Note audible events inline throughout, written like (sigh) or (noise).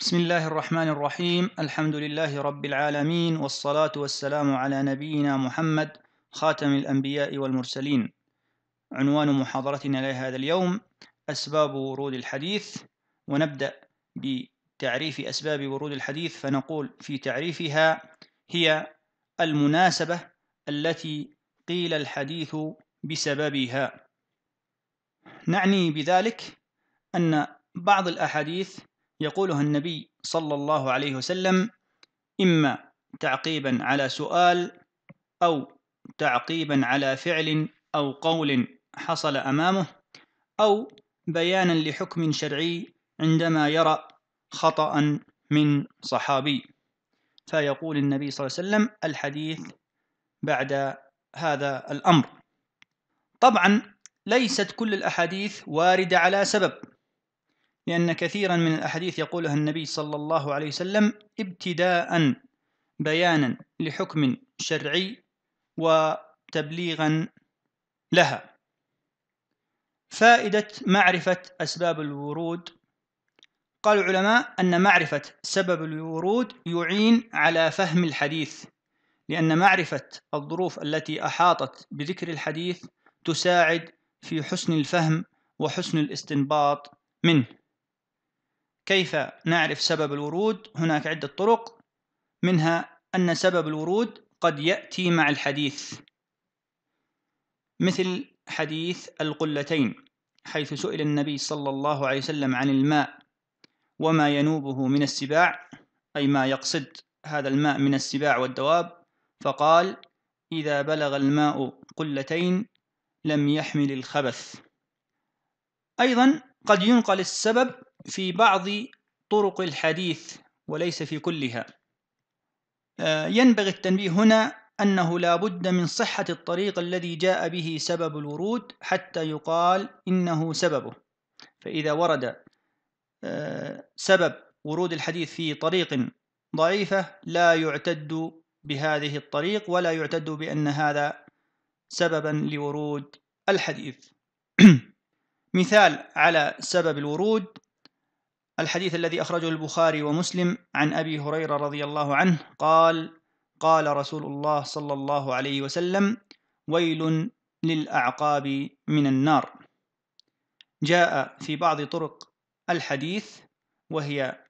بسم الله الرحمن الرحيم الحمد لله رب العالمين والصلاة والسلام على نبينا محمد خاتم الأنبياء والمرسلين عنوان محاضرتنا لهذا اليوم أسباب ورود الحديث ونبدأ بتعريف أسباب ورود الحديث فنقول في تعريفها هي المناسبة التي قيل الحديث بسببها نعني بذلك أن بعض الأحاديث يقولها النبي صلى الله عليه وسلم إما تعقيبا على سؤال أو تعقيبا على فعل أو قول حصل أمامه أو بيانا لحكم شرعي عندما يرى خطأ من صحابي فيقول النبي صلى الله عليه وسلم الحديث بعد هذا الأمر طبعا ليست كل الأحاديث واردة على سبب لأن كثيرا من الأحاديث يقولها النبي صلى الله عليه وسلم ابتداء بيانا لحكم شرعي وتبليغا لها فائدة معرفة أسباب الورود قال العلماء أن معرفة سبب الورود يعين على فهم الحديث لأن معرفة الظروف التي أحاطت بذكر الحديث تساعد في حسن الفهم وحسن الاستنباط منه كيف نعرف سبب الورود هناك عدة طرق منها أن سبب الورود قد يأتي مع الحديث مثل حديث القلتين حيث سئل النبي صلى الله عليه وسلم عن الماء وما ينوبه من السباع أي ما يقصد هذا الماء من السباع والدواب فقال إذا بلغ الماء قلتين لم يحمل الخبث أيضا قد ينقل السبب في بعض طرق الحديث وليس في كلها آه، ينبغي التنبيه هنا أنه لا بد من صحة الطريق الذي جاء به سبب الورود حتى يقال إنه سببه فإذا ورد آه، سبب ورود الحديث في طريق ضعيفة لا يعتد بهذه الطريق ولا يعتد بأن هذا سببا لورود الحديث (clears throat) مثال على سبب الورود الحديث الذي أخرجه البخاري ومسلم عن أبي هريرة رضي الله عنه قال قال رسول الله صلى الله عليه وسلم ويل للأعقاب من النار جاء في بعض طرق الحديث وهي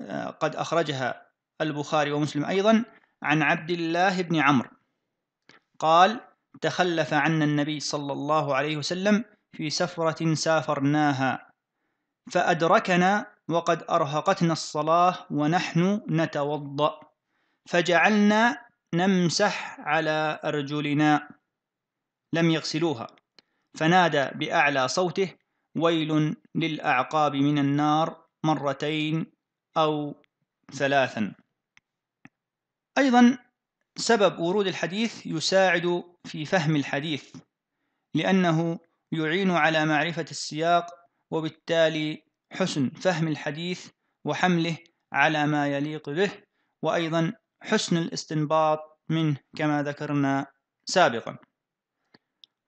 آه، قد أخرجها البخاري ومسلم أيضا عن عبد الله بن عمرو قال تخلف عنا النبي صلى الله عليه وسلم في سفرة سافرناها فأدركنا وقد أرهقتنا الصلاة ونحن نتوضأ فجعلنا نمسح على أرجلنا لم يغسلوها فنادى بأعلى صوته ويل للأعقاب من النار مرتين أو ثلاثا أيضا سبب ورود الحديث يساعد في فهم الحديث لأنه يعين على معرفة السياق وبالتالي حسن فهم الحديث وحمله على ما يليق به وأيضا حسن الاستنباط منه كما ذكرنا سابقا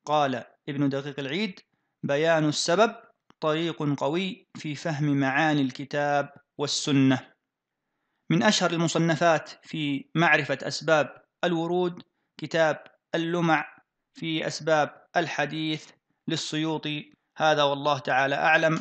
قال ابن دقيق العيد بيان السبب طريق قوي في فهم معاني الكتاب والسنة من أشهر المصنفات في معرفة أسباب الورود كتاب اللمع في أسباب الحديث للسيوطي هذا والله تعالى أعلم